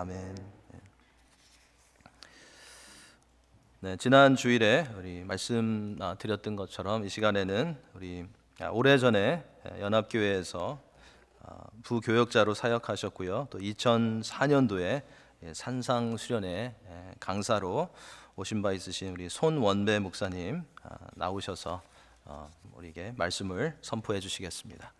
아멘. 네. 네, 지난 주일에 우리 말씀 아, 드렸던 것처럼 이 시간에는 우리 아, 오래전에 예, 연합교회에서 아, 부교역자로 사역하셨고요. 또 2004년도에 예, 산상 수련회 예, 강사로 오신 바 있으신 우리 손원배 목사님 나오셔서 어, 우리에게 말씀을 선포해 주시겠습니다.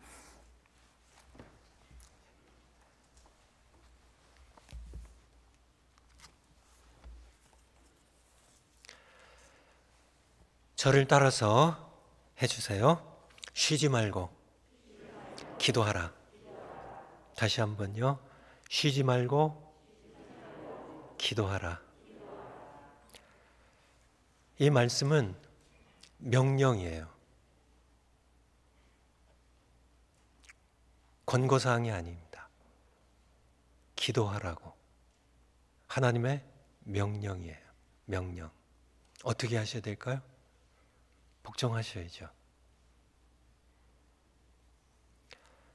저를 따라서 해주세요. 쉬지 말고 기도하라. 다시 한번요. 쉬지 말고 기도하라. 이 말씀은 명령이에요. 권고사항이 아닙니다. 기도하라고. 하나님의 명령이에요. 명령. 어떻게 하셔야 될까요? 걱정하셔야죠.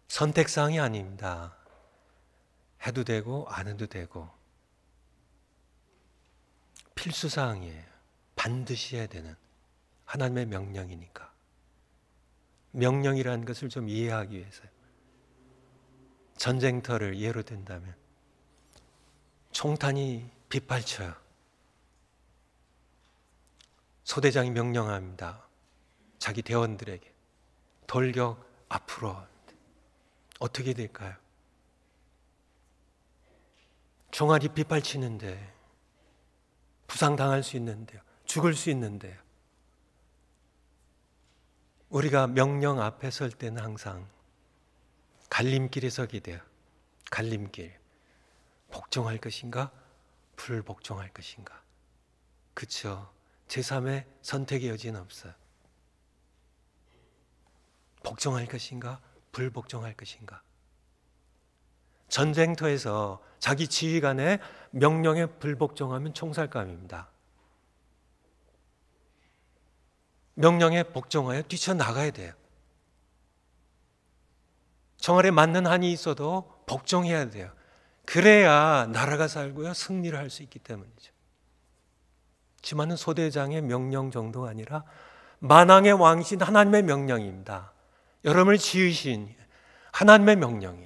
선택사항이 아닙니다. 해도 되고 안 해도 되고 필수사항이에요. 반드시 해야 되는 하나님의 명령이니까. 명령이라는 것을 좀 이해하기 위해서 전쟁터를 예로 든다면 총탄이 빗발쳐요. 소대장이 명령합니다. 자기 대원들에게 돌격 앞으로 어떻게 될까요? 종아리 빗발치는데 부상당할 수 있는데요. 죽을 수 있는데요. 우리가 명령 앞에 설 때는 항상 갈림길에서 기대요. 갈림길. 복종할 것인가? 불복종할 것인가? 그쵸. 제3의 선택의 여지는 없어요. 복종할 것인가 불복종할 것인가 전쟁터에서 자기 지휘관의 명령에 불복종하면 총살감입니다. 명령에 복종하여 뛰쳐나가야 돼요. 정활에 맞는 한이 있어도 복종해야 돼요. 그래야 나라가 살고요, 승리를 할 수 있기 때문이죠. 지만은 소대장의 명령 정도가 아니라 만왕의 왕신 하나님의 명령입니다. 여러분을 지으신 하나님의 명령이에요.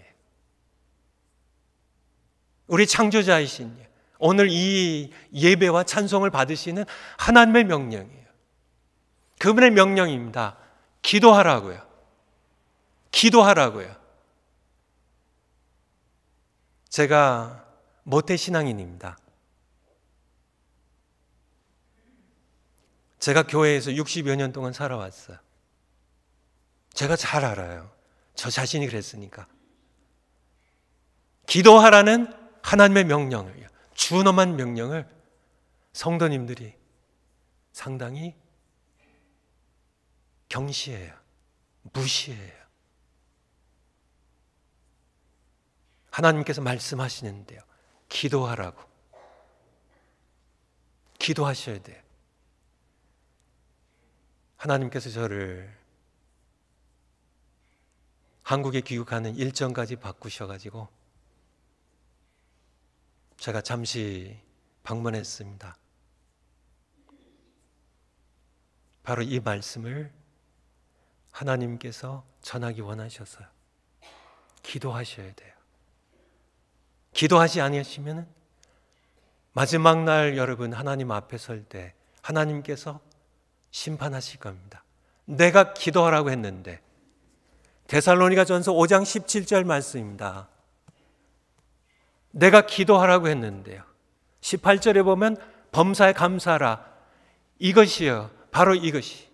우리 창조자이신 오늘 이 예배와 찬송을 받으시는 하나님의 명령이에요. 그분의 명령입니다. 기도하라고요. 기도하라고요. 제가 모태 신앙인입니다. 제가 교회에서 60여 년 동안 살아왔어요. 제가 잘 알아요. 저 자신이 그랬으니까. 기도하라는 하나님의 명령을, 준엄한 명령을 성도님들이 상당히 경시해요. 무시해요. 하나님께서 말씀하시는데요. 기도하라고. 기도하셔야 돼요. 하나님께서 저를 한국에 귀국하는 일정까지 바꾸셔가지고 제가 잠시 방문했습니다. 바로 이 말씀을 하나님께서 전하기 원하셔서 기도하셔야 돼요. 기도하지 아니시면 마지막 날 여러분 하나님 앞에 설 때 하나님께서 심판하실 겁니다. 내가 기도하라고 했는데 데살로니가 전서 5장 17절 말씀입니다. 내가 기도하라고 했는데요. 18절에 보면 범사에 감사라. 이것이요. 바로 이것이.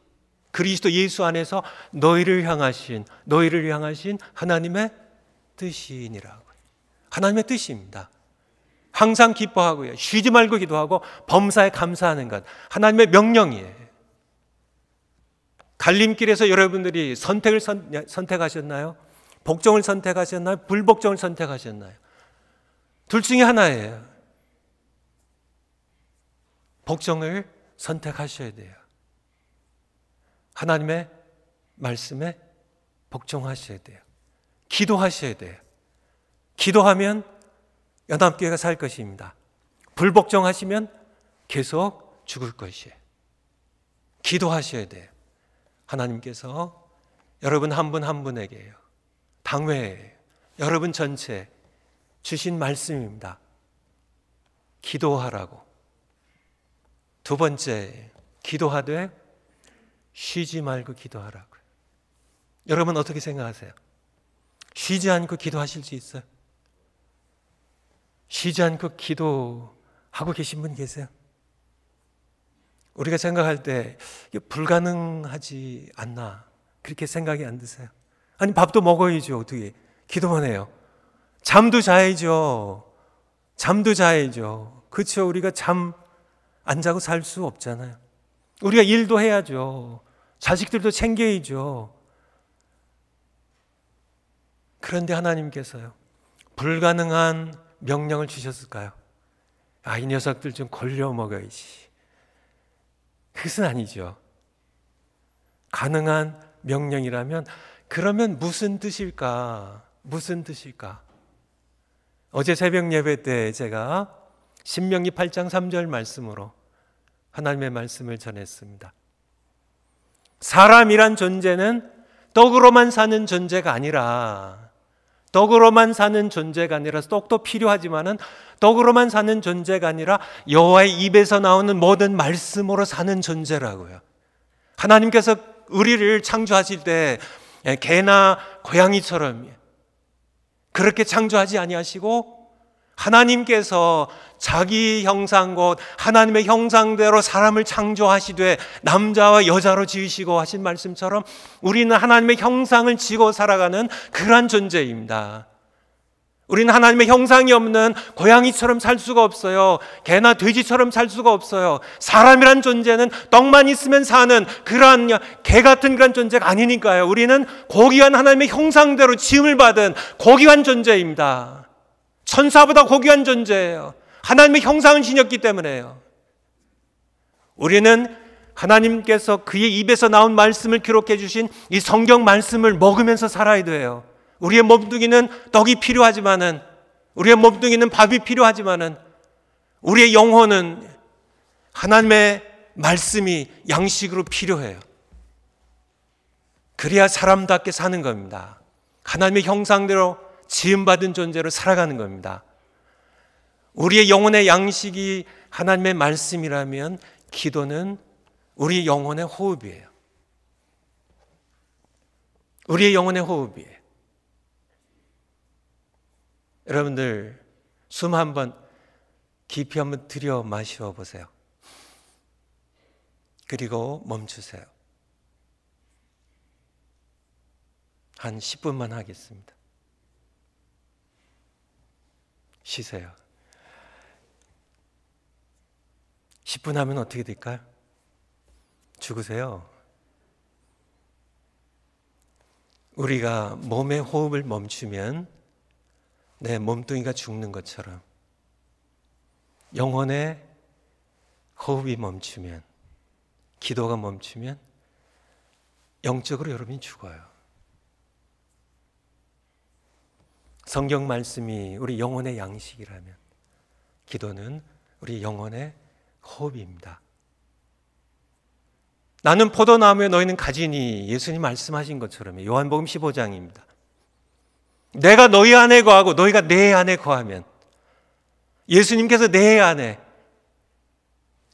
그리스도 예수 안에서 너희를 향하신, 너희를 향하신 하나님의 뜻이니라고. 하나님의 뜻입니다. 항상 기뻐하고요. 쉬지 말고 기도하고 범사에 감사하는 것. 하나님의 명령이에요. 갈림길에서 여러분들이 선택을 선, 택하셨나요 복종을 선택하셨나요? 불복종을 선택하셨나요? 둘 중에 하나예요. 복종을 선택하셔야 돼요. 하나님의 말씀에 복종하셔야 돼요. 기도하셔야 돼요. 기도하면 연합교회가 살 것입니다. 불복종하시면 계속 죽을 것이에요. 기도하셔야 돼요. 하나님께서 여러분 한 분한 한 분에게요. 당회에 여러분 전체 주신 말씀입니다. 기도하라고. 두 번째, 기도하되 쉬지 말고 기도하라고. 여러분 어떻게 생각하세요? 쉬지 않고 기도하실 수 있어요? 쉬지 않고 기도하고 계신 분 계세요? 우리가 생각할 때 불가능하지 않나 그렇게 생각이 안 드세요? 아니 밥도 먹어야죠 어떻게 기도만 해요 잠도 자야죠 잠도 자야죠 그렇죠 우리가 잠 안 자고 살 수 없잖아요 우리가 일도 해야죠 자식들도 챙겨야죠 그런데 하나님께서요 불가능한 명령을 주셨을까요? 아이 녀석들 좀 걸려 먹어야지 그것은 아니죠. 가능한 명령이라면 그러면 무슨 뜻일까? 무슨 뜻일까? 어제 새벽 예배 때 제가 신명기 8장 3절 말씀으로 하나님의 말씀을 전했습니다. 사람이란 존재는 떡으로만 사는 존재가 아니라 덕으로만 사는 존재가 아니라 떡도 필요하지만은 떡으로만 사는 존재가 아니라 여호와의 입에서 나오는 모든 말씀으로 사는 존재라고요. 하나님께서 우리를 창조하실 때 예, 개나 고양이처럼 그렇게 창조하지 아니하시고 하나님께서 자기 형상 곧 하나님의 형상대로 사람을 창조하시되 남자와 여자로 지으시고 하신 말씀처럼 우리는 하나님의 형상을 지고 살아가는 그러한 존재입니다. 우리는 하나님의 형상이 없는 고양이처럼 살 수가 없어요. 개나 돼지처럼 살 수가 없어요. 사람이란 존재는 떡만 있으면 사는 그러한 개 같은 그런 존재가 아니니까요. 우리는 고귀한 하나님의 형상대로 지음을 받은 고귀한 존재입니다. 천사보다 고귀한 존재예요. 하나님의 형상을 지녔기 때문에요. 우리는 하나님께서 그의 입에서 나온 말씀을 기록해 주신 이 성경 말씀을 먹으면서 살아야 돼요. 우리의 몸뚱이는 떡이 필요하지만은 우리의 몸뚱이는 밥이 필요하지만은 우리의 영혼은 하나님의 말씀이 양식으로 필요해요. 그래야 사람답게 사는 겁니다. 하나님의 형상대로 지음받은 존재로 살아가는 겁니다. 우리의 영혼의 양식이 하나님의 말씀이라면 기도는 우리 영혼의 호흡이에요. 우리의 영혼의 호흡이에요. 여러분들, 숨 한번 깊이 한번 들여 마셔 보세요. 그리고 멈추세요. 한 10분만 하겠습니다. 쉬세요. 10분 하면 어떻게 될까요? 죽으세요. 우리가 몸의 호흡을 멈추면 내 몸뚱이가 죽는 것처럼 영혼의 호흡이 멈추면 기도가 멈추면 영적으로 여러분이 죽어요. 성경 말씀이 우리 영혼의 양식이라면 기도는 우리 영혼의 호흡입니다. 나는 포도나무에 너희는 가지니 예수님 말씀하신 것처럼 요한복음 15장입니다. 내가 너희 안에 거하고 너희가 내 안에 거하면 예수님께서 내 안에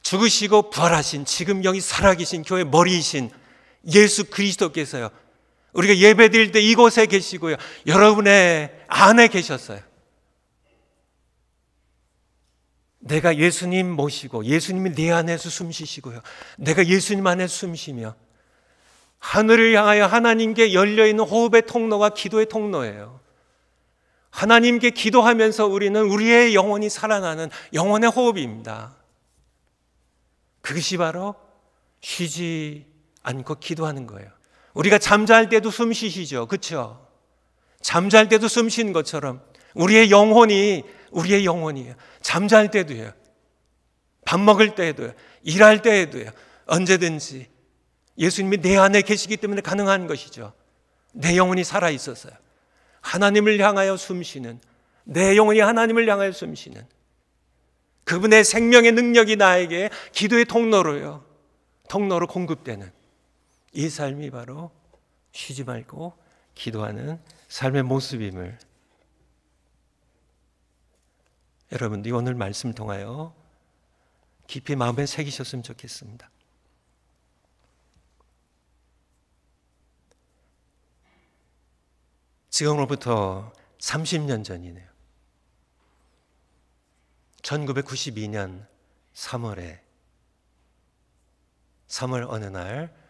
죽으시고 부활하신 지금 영이 살아계신 교회 머리이신 예수 그리스도께서요 우리가 예배 드릴 때 이곳에 계시고요. 여러분의 안에 계셨어요. 내가 예수님 모시고 예수님이 내 안에서 숨 쉬시고요. 내가 예수님 안에 숨 쉬며 하늘을 향하여 하나님께 열려 있는 호흡의 통로와 기도의 통로예요. 하나님께 기도하면서 우리는 우리의 영혼이 살아나는 영혼의 호흡입니다. 그것이 바로 쉬지 않고 기도하는 거예요. 우리가 잠잘 때도 숨 쉬시죠. 그렇죠? 잠잘 때도 숨 쉬는 것처럼 우리의 영혼이 우리의 영혼이에요. 잠잘 때도요. 밥 먹을 때에도요. 일할 때에도요. 언제든지 예수님이 내 안에 계시기 때문에 가능한 것이죠. 내 영혼이 살아 있어서요. 하나님을 향하여 숨쉬는 내 영혼이 하나님을 향하여 숨쉬는 그분의 생명의 능력이 나에게 기도의 통로로요. 통로로 공급되는 이 삶이 바로 쉬지 말고 기도하는 삶의 모습임을 여러분들이 오늘 말씀 을 통하여 깊이 마음에 새기셨으면 좋겠습니다. 지금으로부터 30년 전이네요. 1992년 3월에 3월 어느 날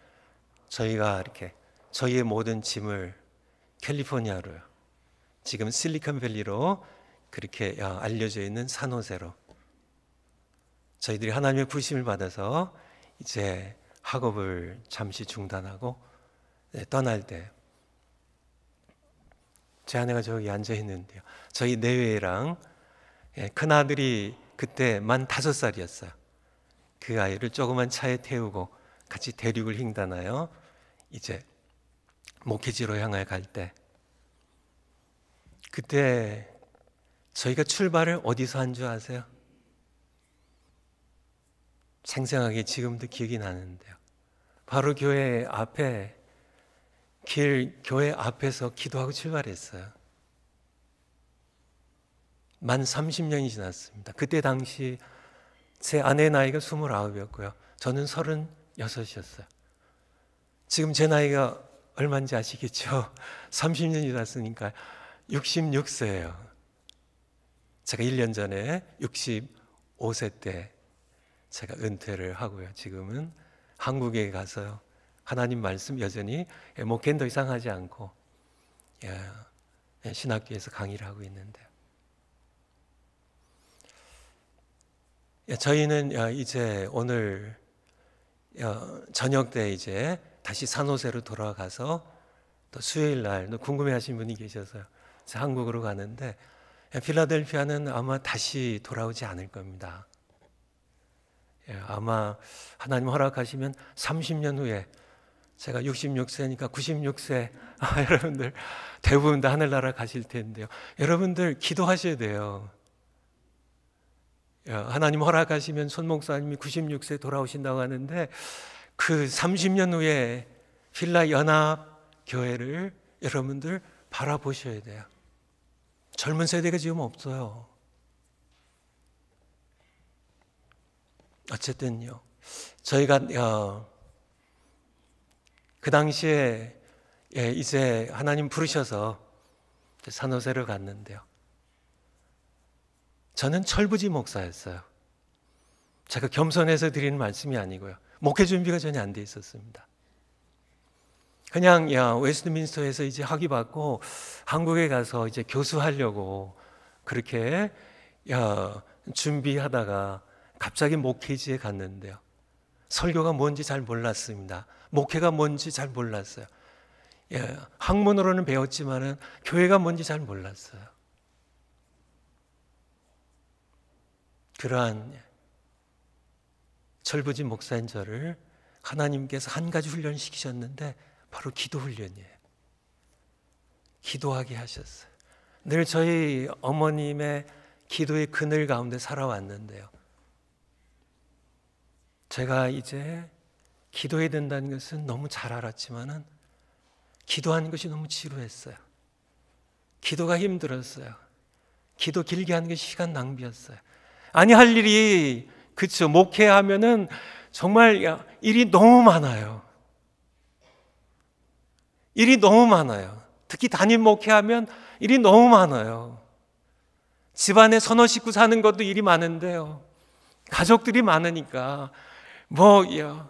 저희가 이렇게 저희의 모든 짐을 캘리포니아로요. 지금 실리콘밸리로 그렇게 아, 알려져 있는 산호세로 저희들이 하나님의 부심을 받아서 이제 학업을 잠시 중단하고 네, 떠날 때 제 아내가 저기 앉아 있는데요. 저희 내외랑 예, 큰 아들이 그때 만 다섯 살이었어요. 그 아이를 조그만 차에 태우고 같이 대륙을 횡단하여 이제 모회지로 향하여 갈때 그때 저희가 출발을 어디서 한 줄 아세요? 생생하게 지금도 기억이 나는데요. 바로 교회 앞에 길 교회 앞에서 기도하고 출발했어요. 만 30년이 지났습니다. 그때 당시 제 아내의 나이가 29이었고요. 저는 36이었어요. 지금 제 나이가 얼마인지 아시겠죠? 30년이 났으니까 66세예요. 제가 1년 전에 65세 때 제가 은퇴를 하고요. 지금은 한국에 가서 하나님 말씀 여전히 목캔더 이상 하지 않고 예, 예, 신학교에서 강의를 하고 있는데 예, 저희는 어, 이제 오늘 어, 저녁 때 이제 다시 산호세로 돌아가서 또 수요일 날 궁금해하신 분이 계셔서요. 그래서 한국으로 가는데 예, 필라델피아는 아마 다시 돌아오지 않을 겁니다. 예, 아마 하나님 허락하시면 30년 후에 제가 66세니까 96세 아, 여러분들 대부분 다 하늘나라 가실 텐데요. 여러분들 기도하셔야 돼요. 예, 하나님 허락하시면 손 목사님이 96세 돌아오신다고 하는데 그 30년 후에 필라 연합 교회를 여러분들 바라보셔야 돼요. 젊은 세대가 지금 없어요. 어쨌든요, 저희가 어, 그 당시에 예, 이제 하나님 부르셔서 산호세를 갔는데요. 저는 철부지 목사였어요. 제가 겸손해서 드리는 말씀이 아니고요. 목회 준비가 전혀 안 돼 있었습니다. 그냥 야 웨스트민스터에서 이제 학위 받고 한국에 가서 이제 교수하려고 그렇게 야 준비하다가 갑자기 목회지에 갔는데요. 설교가 뭔지 잘 몰랐습니다. 목회가 뭔지 잘 몰랐어요. 예, 학문으로는 배웠지만은 교회가 뭔지 잘 몰랐어요. 그러한 철부지 목사인 저를 하나님께서 한 가지 훈련시키셨는데 바로 기도 훈련이에요. 기도하게 하셨어요. 늘 저희 어머님의 기도의 그늘 가운데 살아왔는데요. 제가 이제 기도해야 된다는 것은 너무 잘 알았지만은 기도하는 것이 너무 지루했어요. 기도가 힘들었어요. 기도 길게 하는 게 시간 낭비였어요. 아니 할 일이 그렇죠 목회하면은 정말 일이 너무 많아요. 일이 너무 많아요. 특히 단임 목회하면 일이 너무 많아요. 집안에 서너 식구 사는 것도 일이 많은데요. 가족들이 많으니까 뭐, 야,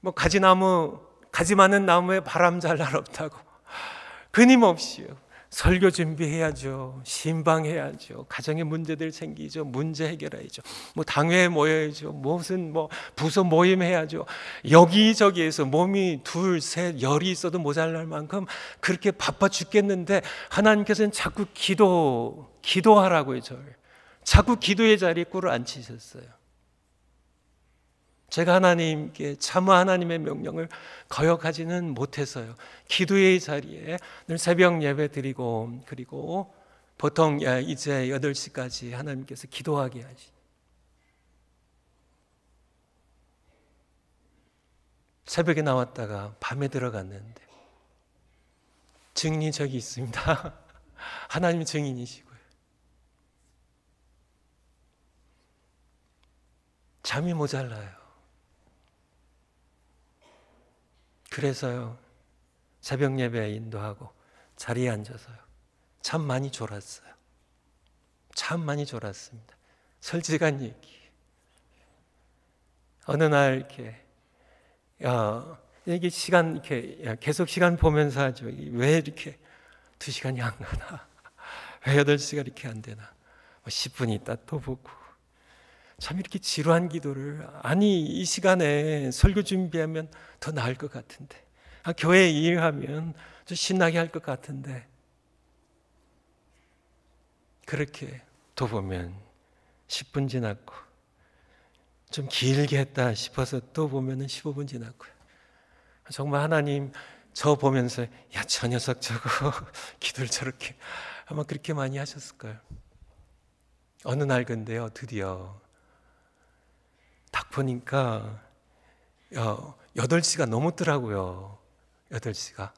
뭐 가지나무 가지 많은 나무에 바람 잘 날없다고 끊임없이요. 설교 준비해야죠. 신방해야죠. 가정의 문제들 생기죠. 문제 해결해야죠. 뭐 당회에 모여야죠. 무슨 뭐 부서 모임 해야죠. 여기저기에서 몸이 둘, 셋, 열이 있어도 모자랄 만큼 그렇게 바빠 죽겠는데 하나님께서는 자꾸 기도, 기도하라고요, 저를. 자꾸 기도의 자리에 꿇어 앉히셨어요. 제가 하나님께 참아 하나님의 명령을 거역하지는 못해서요. 기도의 자리에 늘 새벽 예배 드리고 그리고 보통 이제 8시까지 하나님께서 기도하게 하시. 새벽에 나왔다가 밤에 들어갔는데 증인이 저기 있습니다. 하나님 증인이시고요. 잠이 모자라요. 그래서요. 새벽 예배 인도하고 자리에 앉아서요. 참 많이 졸았어요. 참 많이 졸았습니다. 솔직한 얘기. 어느 날 이렇게 어, 이게 시간 이렇게 계속 시간 보면서 하죠. 왜 이렇게 두 시간이 안 가나? 왜 여덟 시간 이렇게 안 되나? 뭐 10분 있다 또 보고 참 이렇게 지루한 기도를 아니 이 시간에 설교 준비하면 더 나을 것 같은데 아, 교회 일하면 좀 신나게 할 것 같은데 그렇게 또 보면 10분 지났고 좀 길게 했다 싶어서 또보면 15분 지났고요. 정말 하나님 저 보면서 야 저 녀석 저거 기도를 저렇게 아마 그렇게 많이 하셨을까요? 어느 날 근데요 드디어 딱 보니까 야, 8시가 넘었더라고요. 8시가.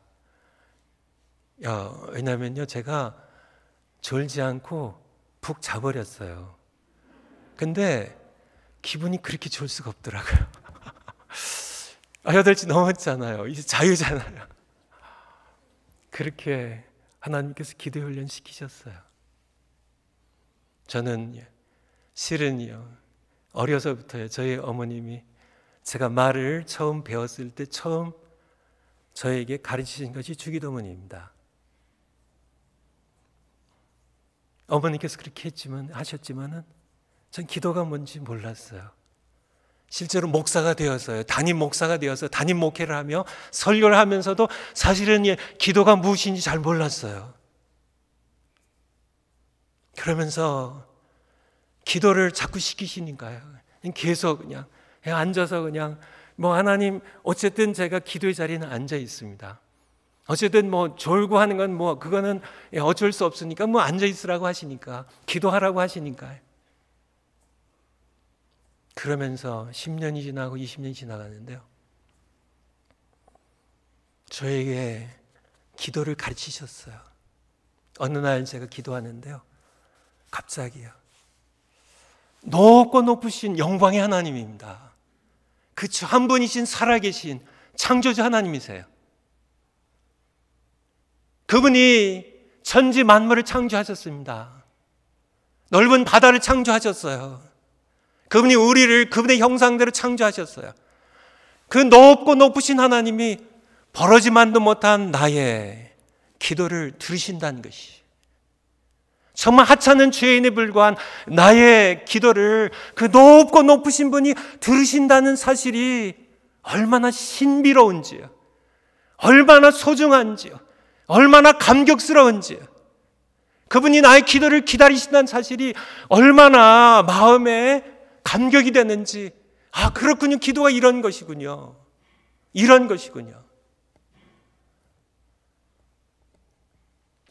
야, 왜냐면요. 제가 졸지 않고 푹 자버렸어요. 근데 기분이 그렇게 좋을 수가 없더라고요. 8시 아, 넘었잖아요. 이제 자유잖아요. 그렇게 하나님께서 기도 훈련 시키셨어요. 저는 실은요. 어려서부터 저희 어머님이 제가 말을 처음 배웠을 때 처음 저에게 가르치신 것이 주기도문입니다. 어머니께서 그렇게 했지만 하셨지만은 전 기도가 뭔지 몰랐어요. 실제로 목사가 되어서요. 담임 목사가 되어서 담임 목회를 하며 설교를 하면서도 사실은 예, 기도가 무엇인지 잘 몰랐어요. 그러면서 기도를 자꾸 시키시니까요. 계속 그냥, 그냥 앉아서 그냥 뭐 하나님 어쨌든 제가 기도의 자리는 앉아 있습니다. 어쨌든 뭐 졸고 하는 건 뭐 그거는 예, 어쩔 수 없으니까 뭐 앉아 있으라고 하시니까 기도하라고 하시니까 그러면서 10년이 지나고 20년이 지나가는데요. 저에게 기도를 가르치셨어요. 어느 날 제가 기도하는데요. 갑자기요. 높고 높으신 영광의 하나님입니다. 그쵸. 한 분이신 살아계신 창조주 하나님이세요. 그분이 천지 만물을 창조하셨습니다. 넓은 바다를 창조하셨어요. 그분이 우리를 그분의 형상대로 창조하셨어요. 그 높고 높으신 하나님이 벌어지만도 못한 나의 기도를 들으신다는 것이 정말 하찮은 죄인에 불과한 나의 기도를 그 높고 높으신 분이 들으신다는 사실이 얼마나 신비로운지요. 얼마나 소중한지요. 얼마나 감격스러운지요. 그분이 나의 기도를 기다리신다는 사실이 얼마나 마음에 감격이 되는지. 아, 그렇군요. 기도가 이런 것이군요. 이런 것이군요.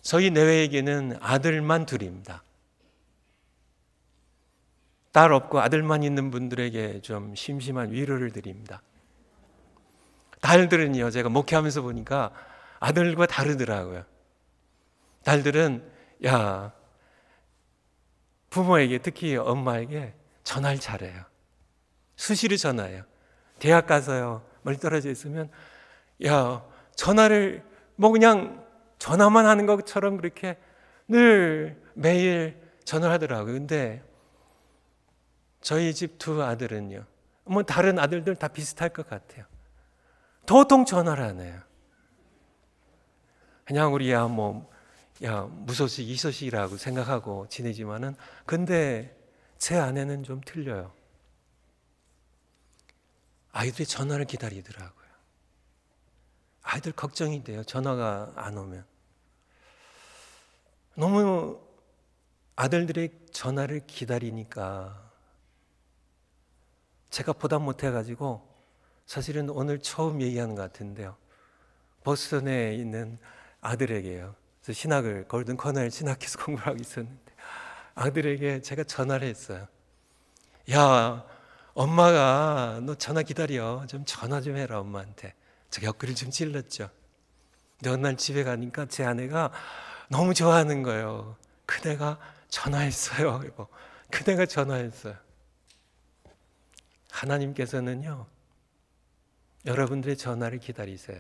저희 내외에게는 아들만 둘입니다. 딸 없고 아들만 있는 분들에게 좀 심심한 위로를 드립니다. 딸들은요, 제가 목회하면서 보니까 아들과 다르더라고요. 딸들은, 야, 부모에게, 특히 엄마에게 전화를 잘해요. 수시로 전화해요. 대학 가서요, 멀리 떨어져 있으면, 야, 전화를 뭐 그냥 전화만 하는 것처럼 그렇게 늘 매일 전화하더라고요. 근데 저희 집 두 아들은요. 뭐 다른 아들들 다 비슷할 것 같아요. 도통 전화를 안 해요. 그냥 우리야 뭐야 무소식 이소식이라고 생각하고 지내지만은 근데 제 아내는 좀 틀려요. 아이들이 전화를 기다리더라고요. 아이들 걱정이 돼요. 전화가 안 오면. 너무 아들들의 전화를 기다리니까 제가 보답 못해가지고 사실은 오늘 처음 얘기하는 것 같은데요. 버스턴에 있는 아들에게요. 신학을 골든 커널 신학해서 공부 하고 있었는데 아들에게 제가 전화를 했어요. 야 엄마가 너 전화 기다려 좀 전화 좀 해라 엄마한테 제가 옆구리를 좀 찔렀죠. 근데 어느 날 집에 가니까 제 아내가 너무 좋아하는 거예요. 그대가 전화했어요. 그대가 전화했어요. 하나님께서는요, 여러분들의 전화를 기다리세요.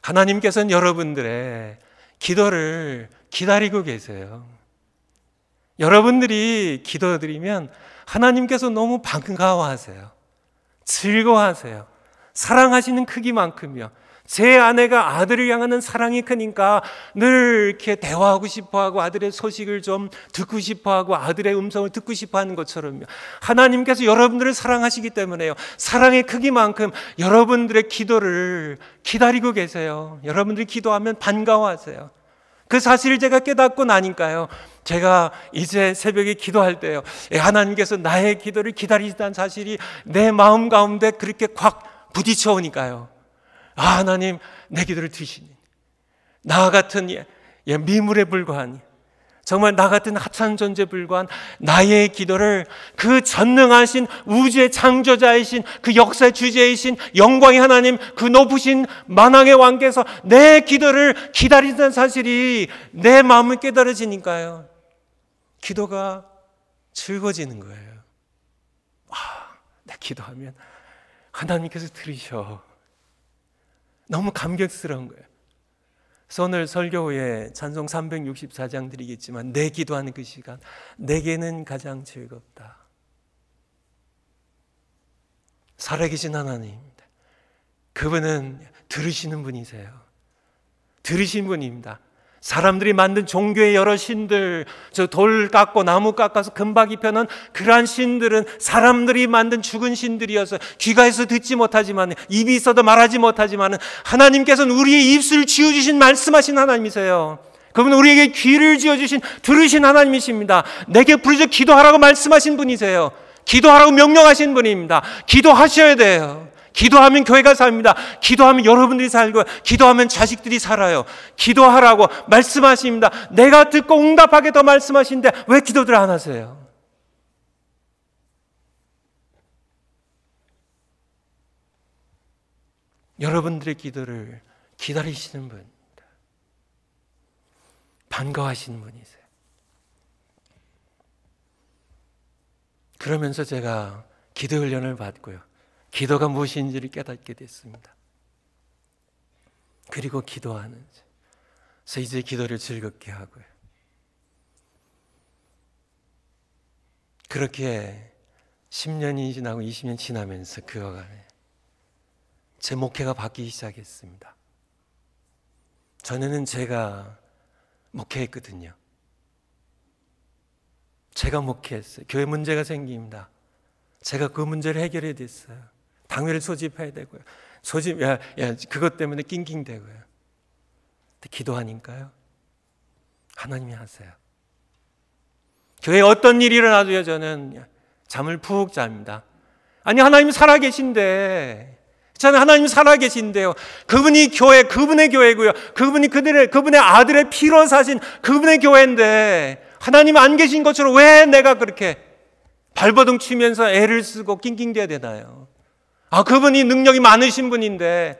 하나님께서는 여러분들의 기도를 기다리고 계세요. 여러분들이 기도드리면 하나님께서 너무 반가워하세요. 즐거워하세요. 사랑하시는 크기만큼이요. 새 아내가 아들을 향하는 사랑이 크니까 늘 이렇게 대화하고 싶어 하고 아들의 소식을 좀 듣고 싶어 하고 아들의 음성을 듣고 싶어 하는 것처럼요. 하나님께서 여러분들을 사랑하시기 때문에요. 사랑의 크기만큼 여러분들의 기도를 기다리고 계세요. 여러분들이 기도하면 반가워하세요. 그 사실을 제가 깨닫고 나니까요. 제가 이제 새벽에 기도할 때요. 예, 하나님께서 나의 기도를 기다리시다는 사실이 내 마음 가운데 그렇게 콱 부딪혀오니까요. 아, 하나님, 내 기도를 드시니. 나 같은 예, 예 미물에 불과한, 정말 나 같은 하찮은 존재에 불과한 나의 기도를 그 전능하신 우주의 창조자이신 그 역사의 주제이신 영광의 하나님 그 높으신 만왕의 왕께서 내 기도를 기다리는 사실이 내 마음을 깨달아지니까요. 기도가 즐거워지는 거예요. 아, 내 기도하면 하나님께서 들으셔. 너무 감격스러운 거예요. 오늘 설교 후에 찬송 364장 드리겠지만 내 기도하는 그 시간 내게는 가장 즐겁다. 살아계신 하나님입니다. 그분은 들으시는 분이세요. 들으신 분입니다. 사람들이 만든 종교의 여러 신들, 저 돌 깎고 나무 깎아서 금박 이 펴는 그러한 신들은 사람들이 만든 죽은 신들이어서 귀가 있서 듣지 못하지만 입이 있어도 말하지 못하지만 하나님께서는 우리의 입술을 지어주신 말씀하신 하나님이세요. 그분은 우리에게 귀를 지어주신 들으신 하나님이십니다. 내게 부르짖어 기도하라고 말씀하신 분이세요. 기도하라고 명령하신 분입니다. 기도하셔야 돼요. 기도하면 교회가 삽니다. 기도하면 여러분들이 살고, 기도하면 자식들이 살아요. 기도하라고 말씀하십니다. 내가 듣고 응답하게 더 말씀하시는데 왜 기도들 안 하세요? 여러분들의 기도를 기다리시는 분, 반가워하시는 분이세요. 그러면서 제가 기도 훈련을 받고요. 기도가 무엇인지를 깨닫게 됐습니다. 그리고 기도하는 자. 그래서 이제 기도를 즐겁게 하고요. 그렇게 10년이 지나고 20년 지나면서 그어간에 제 목회가 바뀌기 시작했습니다. 전에는 제가 목회했거든요. 제가 목회했어요. 교회 문제가 생깁니다. 제가 그 문제를 해결해야 됐어요. 당회를 소집해야 되고요. 소집, 야, 야, 그것 때문에 낑낑대고요. 기도하니까요. 하나님이 하세요. 교회 어떤 일이 일어나도 저는 잠을 푹 잡니다. 아니, 하나님 살아계신데, 저는 하나님 살아계신데요. 그분이 교회, 그분의 교회고요. 그분이 그들의, 그분의 아들의 피로 사신 그분의 교회인데, 하나님 안 계신 것처럼 왜 내가 그렇게 발버둥 치면서 애를 쓰고 낑낑대야 되나요? 아, 그분이 능력이 많으신 분인데,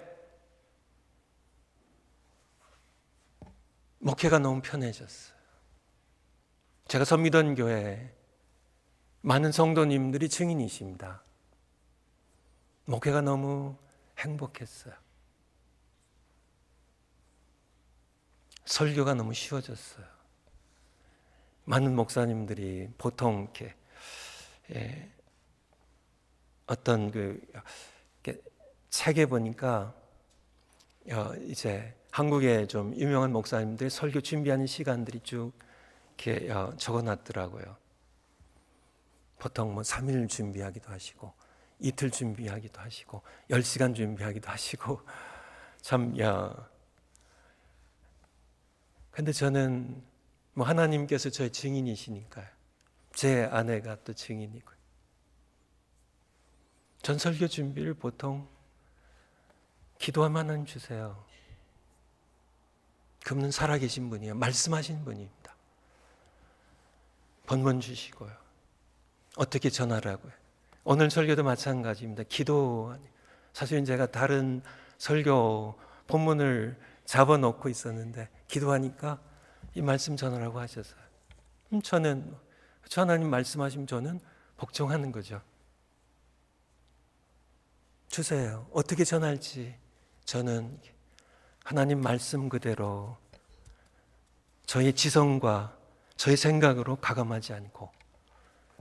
목회가 너무 편해졌어요. 제가 섬기던 교회에 많은 성도님들이 증인이십니다. 목회가 너무 행복했어요. 설교가 너무 쉬워졌어요. 많은 목사님들이 보통 이렇게 예, 어떤 그 책에 보니까 어, 이제 한국의 좀 유명한 목사님들 이 설교 준비하는 시간들이 쭉 이렇게 어, 적어놨더라고요. 보통 뭐 3일 준비하기도 하시고 이틀 준비하기도 하시고 10시간 준비하기도 하시고 참 야. 근데 저는 뭐 하나님께서 저의 증인이시니까요. 제 아내가 또 증인이고요. 전설교 준비를 보통 기도하면 하나님 주세요. 그분은 살아계신 분이에요. 말씀하신 분입니다. 번번 주시고요. 어떻게 전하라고요. 오늘 설교도 마찬가지입니다. 기도. 사실은 제가 다른 설교 본문을 잡아놓고 있었는데 기도하니까 이 말씀 전하라고 하셔서 저는 하나님 말씀하시면 저는 복종하는 거죠. 주세요. 어떻게 전할지 저는 하나님 말씀 그대로 저의 지성과 저의 생각으로 가감하지 않고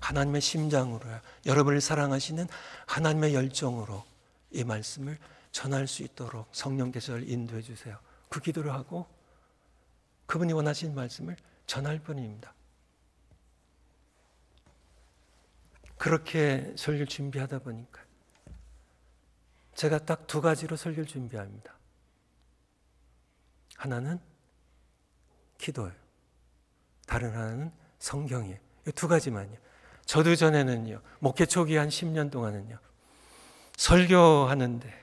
하나님의 심장으로 여러분을 사랑하시는 하나님의 열정으로 이 말씀을 전할 수 있도록 성령께서 저를 인도해 주세요. 그 기도를 하고 그분이 원하시 말씀을 전할 뿐입니다. 그렇게 설교 준비하다 보니까 제가 딱 두 가지로 설교를 준비합니다. 하나는 기도예요. 다른 하나는 성경이에요. 두 가지만요. 저도 전에는요. 목회 초기 한1년 동안은요. 설교하는데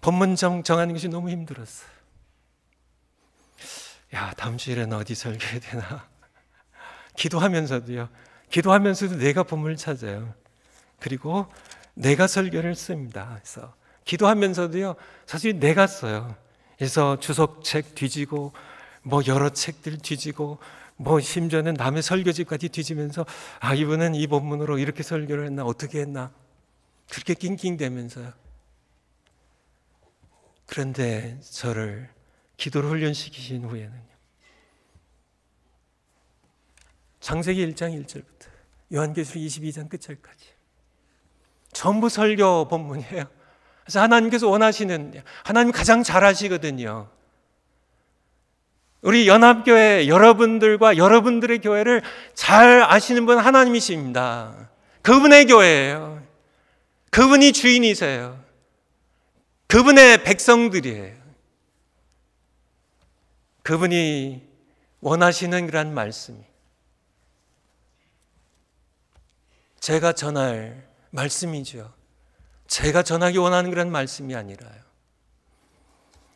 본문 정, 정하는 것이 너무 힘들었어요. 야, 다음 주일에는 어디 설교해야 되나? 기도하면서도요. 기도하면서도 내가 본문을 찾아요. 그리고 내가 설교를 씁니다. 그래서 기도하면서도요. 사실 내가 써요. 그래서 주석책 뒤지고 뭐 여러 책들 뒤지고 뭐 심지어는 남의 설교집까지 뒤지면서 아 이분은 이 본문으로 이렇게 설교를 했나 어떻게 했나 그렇게 낑낑대면서요. 그런데 저를 기도를 훈련시키신 후에는요. 창세기 1장 1절부터 요한계시 22장 끝절까지 전부 설교 본문이에요. 그래서 하나님께서 원하시는, 하나님 가장 잘하시거든요. 우리 연합교회 여러분들과 여러분들의 교회를 잘 아시는 분 하나님이십니다. 그분의 교회예요. 그분이 주인이세요. 그분의 백성들이에요. 그분이 원하시는 그런 말씀이 제가 전할 말씀이죠. 제가 전하기 원하는 그런 말씀이 아니라요.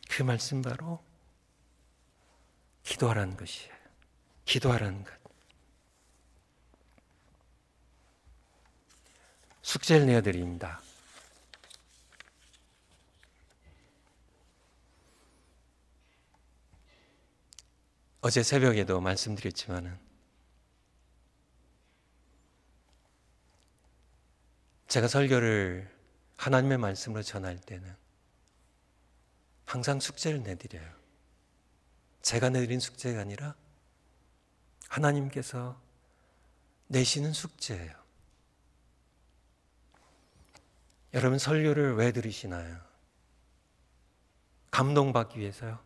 그 말씀 바로 기도하라는 것이에요. 기도하라는 것. 숙제를 내어드립니다. 어제 새벽에도 말씀드렸지만은 제가 설교를 하나님의 말씀으로 전할 때는 항상 숙제를 내드려요. 제가 내드린 숙제가 아니라 하나님께서 내시는 숙제예요. 여러분 설교를 왜 들으시나요? 감동받기 위해서요?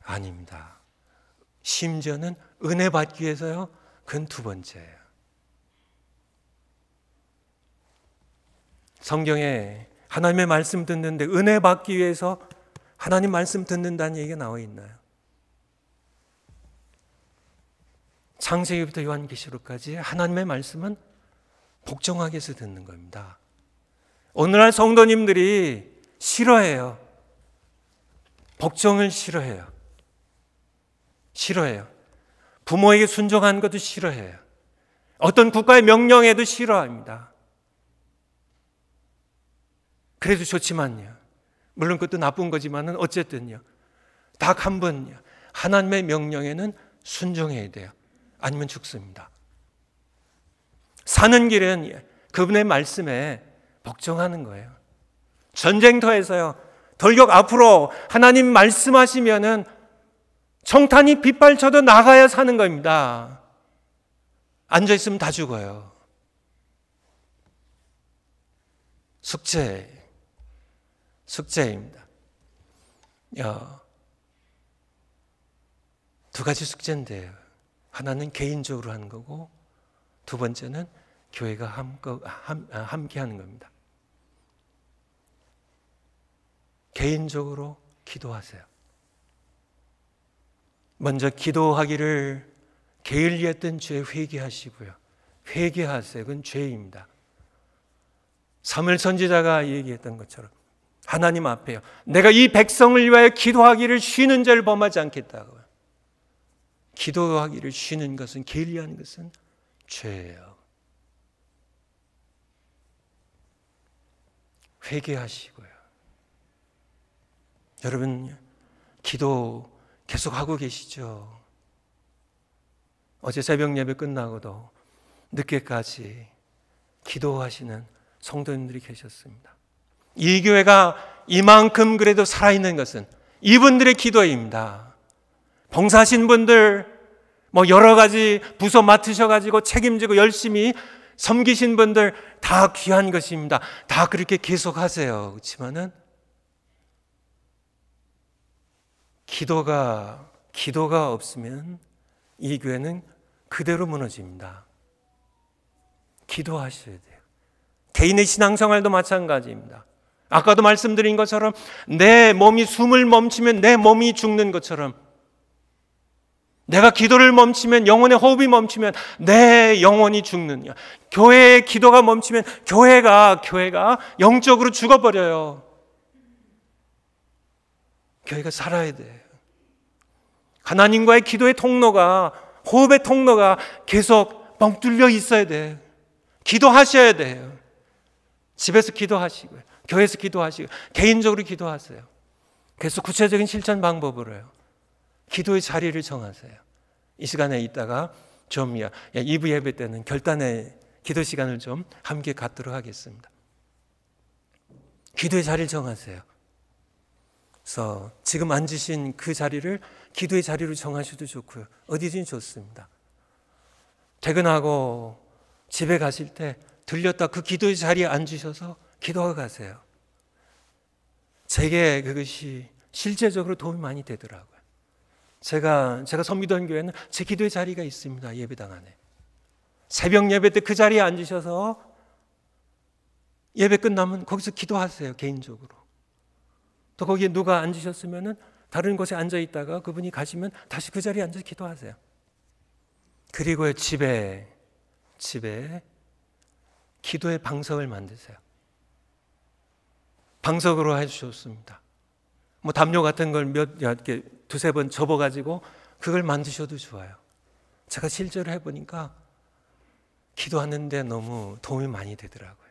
아닙니다. 심지어는 은혜 받기 위해서요? 그건 두 번째예요. 성경에 하나님의 말씀 듣는데 은혜 받기 위해서 하나님 말씀 듣는다는 얘기가 나와 있나요? 창세기부터 요한계시록까지 하나님의 말씀은 복종하게 해서 듣는 겁니다. 오늘날 성도님들이 싫어해요. 복종을 싫어해요. 싫어해요. 부모에게 순종하 것도 싫어해요. 어떤 국가의 명령에도 싫어합니다. 그래도 좋지만요. 물론 그것도 나쁜 거지만은 어쨌든요. 딱 한 번요. 하나님의 명령에는 순종해야 돼요. 아니면 죽습니다. 사는 길은 그분의 말씀에 복종하는 거예요. 전쟁터에서요. 돌격 앞으로 하나님 말씀하시면은 청탄이 빗발쳐도 나가야 사는 겁니다. 앉아 있으면 다 죽어요. 숙제 숙제입니다. 어, 두 가지 숙제인데 하나는 개인적으로 하는 거고 두 번째는 교회가 함거, 함, 아, 함께 하는 겁니다. 개인적으로 기도하세요. 먼저 기도하기를 게을리했던 죄 회개하시고요. 회개하세요. 그건 죄입니다. 사물 선지자가 얘기했던 것처럼 하나님 앞에요. 내가 이 백성을 위하여 기도하기를 쉬는 죄를 범하지 않겠다고. 기도하기를 쉬는 것은 게리하는 것은 죄예요. 회개하시고요. 여러분 기도 계속 하고 계시죠? 어제 새벽 예배 끝나고도 늦게까지 기도하시는 성도님들이 계셨습니다. 이 교회가 이만큼 그래도 살아있는 것은 이분들의 기도입니다. 봉사하신 분들, 뭐 여러 가지 부서 맡으셔가지고 책임지고 열심히 섬기신 분들 다 귀한 것입니다. 다 그렇게 계속하세요. 그렇지만은 기도가 기도가 없으면 이 교회는 그대로 무너집니다. 기도하셔야 돼요. 개인의 신앙생활도 마찬가지입니다. 아까도 말씀드린 것처럼 내 몸이 숨을 멈추면 내 몸이 죽는 것처럼 내가 기도를 멈추면 영혼의 호흡이 멈추면 내 영혼이 죽는냐 교회의 기도가 멈추면 교회가 교회가 영적으로 죽어버려요. 교회가 살아야 돼. 하나님과의 기도의 통로가 호흡의 통로가 계속 뻥 뚫려 있어야 돼. 기도하셔야 돼요. 집에서 기도하시고요. 교회에서 기도하시고 개인적으로 기도하세요. 그래서 구체적인 실천 방법으로요. 기도의 자리를 정하세요. 이 시간에 있다가 좀 야, 야, 2부 예배 때는 결단의 기도 시간을 좀 함께 갖도록 하겠습니다. 기도의 자리를 정하세요. 그래서 지금 앉으신 그 자리를 기도의 자리로 정하셔도 좋고요. 어디든 좋습니다. 퇴근하고 집에 가실 때 들렸다 그 기도의 자리에 앉으셔서 기도하고 가세요. 제게 그것이 실제적으로 도움이 많이 되더라고요. 제가 제가 섬기던 교회는 제 기도의 자리가 있습니다. 예배당 안에. 새벽 예배 때 그 자리에 앉으셔서 예배 끝나면 거기서 기도하세요. 개인적으로. 또 거기에 누가 앉으셨으면은 다른 곳에 앉아 있다가 그분이 가시면 다시 그 자리에 앉아서 기도하세요. 그리고 집에 집에 기도의 방석을 만드세요. 방석으로 해주셨습니다. 뭐 담요 같은 걸 몇 이렇게 두세 번 접어가지고 그걸 만드셔도 좋아요. 제가 실제로 해보니까 기도하는데 너무 도움이 많이 되더라고요.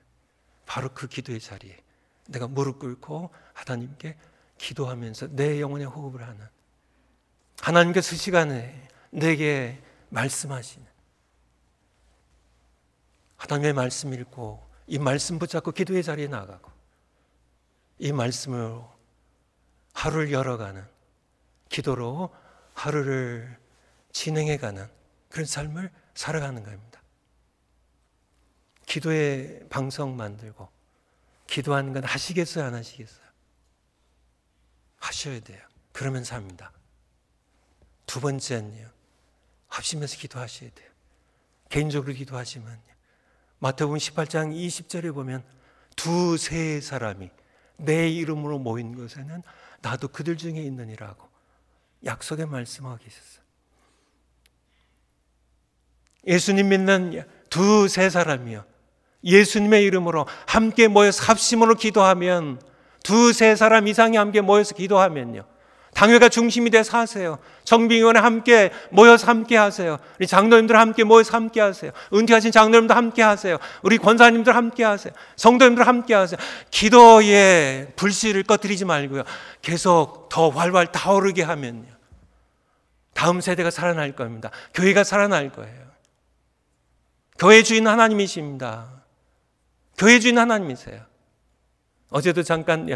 바로 그 기도의 자리에 내가 무릎 꿇고 하나님께 기도하면서 내 영혼의 호흡을 하는 하나님께서 시간에 내게 말씀하시는 하나님의 말씀 읽고 이 말씀 붙잡고 기도의 자리에 나가고 이 말씀을 하루를 열어가는 기도로 하루를 진행해가는 그런 삶을 살아가는 겁니다. 기도의 방송 만들고 기도하는 건 하시겠어요, 안 하시겠어요? 하셔야 돼요. 그러면서 니다두 번째는요, 합심해서 기도하셔야 돼요. 개인적으로 기도하시면요. 마태복음 18장 20절에 보면 두 세 사람이 내 이름으로 모인 것에는 나도 그들 중에 있느니라고 약속의 말씀하고 계셨어. 예수님 믿는 두세 사람이요. 예수님의 이름으로 함께 모여서 합심으로 기도하면 두세 사람 이상이 함께 모여서 기도하면요. 당회가 중심이 돼서 하세요. 정빙위원회 함께 모여서 함께 하세요. 우리 장로님들 함께 모여서 함께 하세요. 은퇴하신 장로님들 함께 하세요. 우리 권사님들 함께 하세요. 성도님들 함께 하세요. 기도에 불씨를 꺼뜨리지 말고요. 계속 더 활활 타오르게 하면요. 다음 세대가 살아날 겁니다. 교회가 살아날 거예요. 교회 주인 하나님이십니다. 교회 주인 하나님이세요. 어제도 잠깐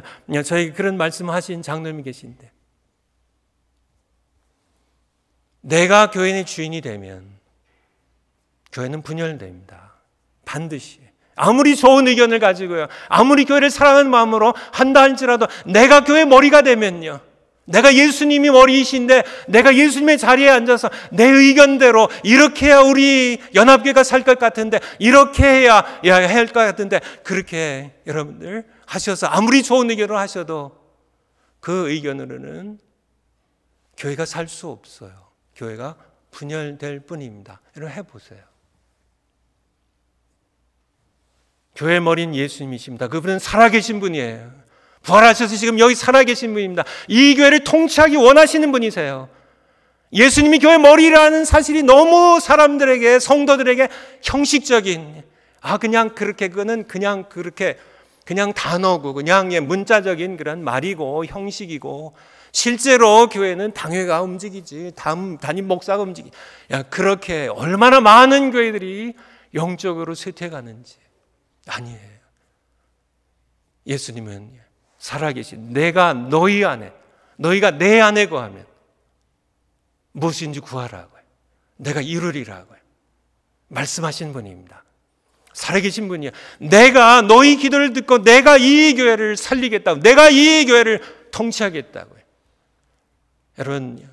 저희 그런 말씀하신 장로님이 계신데 내가 교회의 주인이 되면 교회는 분열됩니다. 반드시. 아무리 좋은 의견을 가지고요. 아무리 교회를 사랑하는 마음으로 한다 할지라도 내가 교회 머리가 되면요. 내가 예수님이 머리이신데 내가 예수님의 자리에 앉아서 내 의견대로 이렇게 해야 우리 연합교회가 살 것 같은데 이렇게 해야 할 것 같은데 그렇게 여러분들 하셔서 아무리 좋은 의견을 하셔도 그 의견으로는 교회가 살 수 없어요. 교회가 분열될 뿐입니다. 이걸 해보세요. 교회 머리는 예수님이십니다. 그분은 살아계신 분이에요. 부활하셔서 지금 여기 살아계신 분입니다. 이 교회를 통치하기 원하시는 분이세요. 예수님이 교회 머리라는 사실이 너무 사람들에게, 성도들에게 형식적인, 아, 그냥 그렇게, 그는 그냥 그렇게, 그냥 단어고, 그냥 문자적인 그런 말이고, 형식이고, 실제로 교회는 당회가 움직이지, 담, 임 목사가 움직이. 야, 그렇게 얼마나 많은 교회들이 영적으로 쇠퇴가는지. 아니에요. 예수님은 살아계신 내가 너희 안에, 너희가 내 안에 거하면 무엇인지 구하라고요. 내가 이루리라고요. 말씀하신 분입니다. 살아계신 분이야. 내가 너희 기도를 듣고 내가 이 교회를 살리겠다고, 내가 이 교회를 통치하겠다고요. 여러분,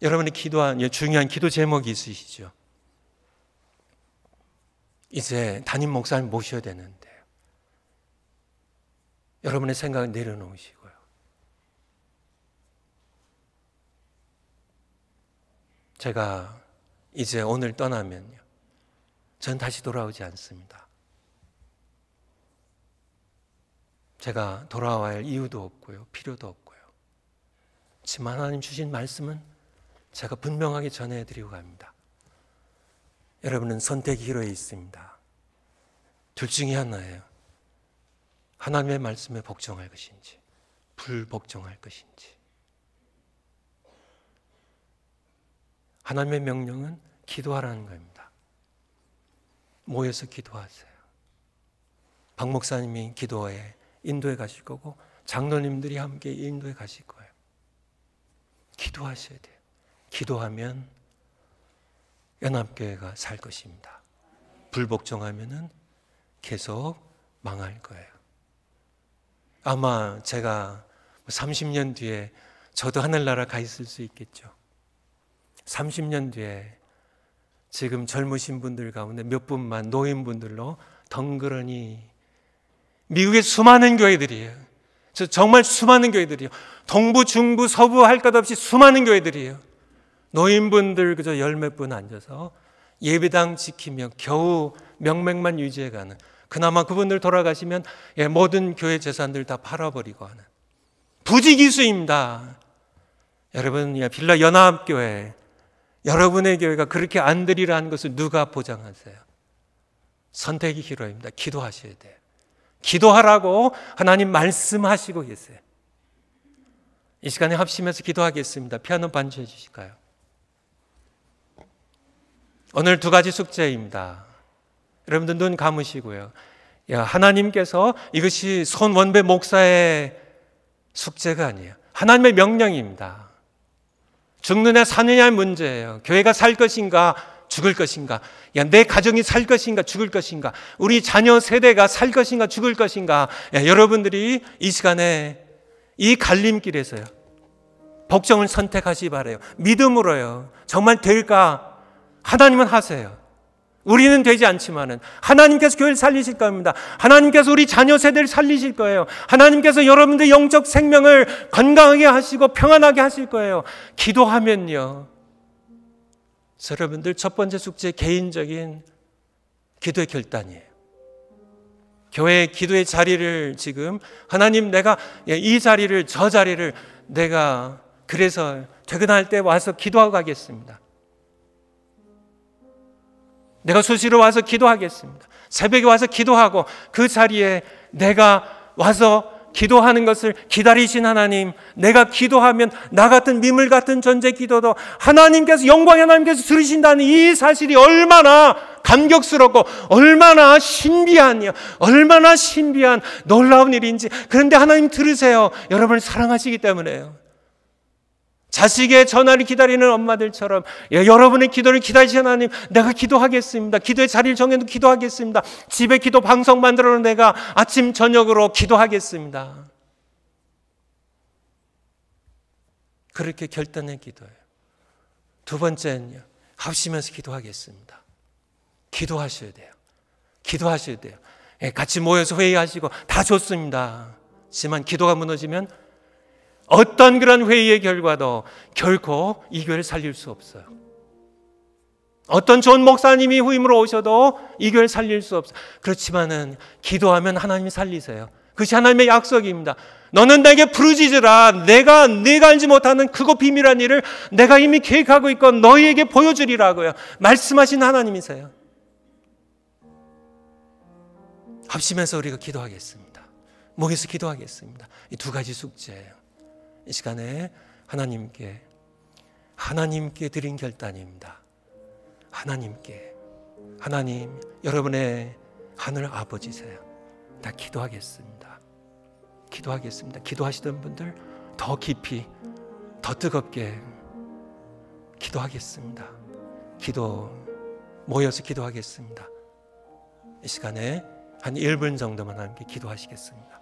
여러분이 기도한 예, 중요한 기도 제목이 있으시죠? 이제 담임 목사님 모셔야 되는데 여러분의 생각을 내려놓으시고요. 제가 이제 오늘 떠나면요. 전 다시 돌아오지 않습니다. 제가 돌아와야 할 이유도 없고요. 필요도 없고. 지만 하나님 주신 말씀은 제가 분명하게 전해드리고 갑니다. 여러분은 선택 기로에 있습니다. 둘 중에 하나예요. 하나님의 말씀에 복종할 것인지, 불복종할 것인지. 하나님의 명령은 기도하라는 겁니다. 모여서 기도하세요. 박 목사님이 기도에 인도해 가실 거고, 장로님들이 함께 인도해 가실 거 기도하셔야 돼요. 기도하면 연합교회가 살 것입니다. 불복종하면은 계속 망할 거예요. 아마 제가 30년 뭐 뒤에 저도 하늘나라 가 있을 수 있겠죠. 30년 뒤에 지금 젊으신 분들 가운데 몇 분만 노인분들로 덩그러니 미국의 수많은 교회들이에요. 정말 수많은 교회들이요. 동부, 중부, 서부 할 것 없이 수많은 교회들이에요. 노인분들 그저 열 몇 분 앉아서 예배당 지키며 겨우 명맥만 유지해가는 그나마 그분들 돌아가시면 예, 모든 교회 재산들 다 팔아버리고 하는 부지기수입니다. 여러분 예, 빌라 연합교회 여러분의 교회가 그렇게 안 되리라는 것을 누가 보장하세요? 선택이 필요합니다. 기도하셔야 돼요. 기도하라고 하나님 말씀하시고 계세요. 이 시간에 합심해서 기도하겠습니다. 피아노 반주해 주실까요? 오늘 두 가지 숙제입니다. 여러분들 눈 감으시고요. 야, 하나님께서 이것이 손원배 목사의 숙제가 아니에요. 하나님의 명령입니다. 죽느냐 사느냐의 문제예요. 교회가 살 것인가 죽을 것인가? 야, 내 가정이 살 것인가? 죽을 것인가? 우리 자녀 세대가 살 것인가? 죽을 것인가? 야, 여러분들이 이 시간에 이 갈림길에서요. 복종을 선택하시 바래요. 믿음으로요. 정말 될까? 하나님은 하세요. 우리는 되지 않지만은 하나님께서 교회를 살리실 겁니다. 하나님께서 우리 자녀 세대를 살리실 거예요. 하나님께서 여러분들 영적 생명을 건강하게 하시고 평안하게 하실 거예요. 기도하면요. 여러분들 첫 번째 숙제 개인적인 기도의 결단이에요. 교회의 기도의 자리를 지금 하나님 내가 예, 이 자리를 저 자리를 내가 그래서 퇴근할 때 와서 기도하고 가겠습니다. 내가 수시로 와서 기도하겠습니다. 새벽에 와서 기도하고 그 자리에 내가 와서 기도하는 것을 기다리신 하나님, 내가 기도하면 나 같은 미물 같은 존재 기도도 하나님께서 영광 하나님께서 들으신다는 이 사실이 얼마나 감격스럽고 얼마나 신비한이요, 얼마나 신비한 놀라운 일인지. 그런데 하나님 들으세요. 여러분을 사랑하시기 때문에요. 자식의 전화를 기다리는 엄마들처럼 예, 여러분의 기도를 기다리시는 하나님 내가 기도하겠습니다. 기도의 자리를 정해도 기도하겠습니다. 집에 기도 방송 만들어 내가 아침 저녁으로 기도하겠습니다. 그렇게 결단한 기도예요. 두 번째는요. 합심해서 기도하겠습니다. 기도하셔야 돼요. 기도하셔야 돼요. 예, 같이 모여서 회의하시고 다 좋습니다. 하지만 기도가 무너지면 어떤 그런 회의의 결과도 결코 이 교회를 살릴 수 없어요. 어떤 좋은 목사님이 후임으로 오셔도 이 교회를 살릴 수 없어요. 그렇지만은 기도하면 하나님이 살리세요. 그것이 하나님의 약속입니다. 너는 내게 부르짖으라. 내가 네가 알지 못하는 크고 비밀한 일을 내가 이미 계획하고 있고 너희에게 보여주리라고요. 말씀하신 하나님이세요. 합심해서 우리가 기도하겠습니다. 목에서 기도하겠습니다. 이 두 가지 숙제예요. 이 시간에 하나님께 하나님께 드린 결단입니다. 하나님께 하나님 여러분의 하늘 아버지세요. 나 기도하겠습니다. 기도하겠습니다. 기도하시던 분들 더 깊이 더 뜨겁게 기도하겠습니다. 기도 모여서 기도하겠습니다. 이 시간에 한 1분 정도만 함께 기도하시겠습니다.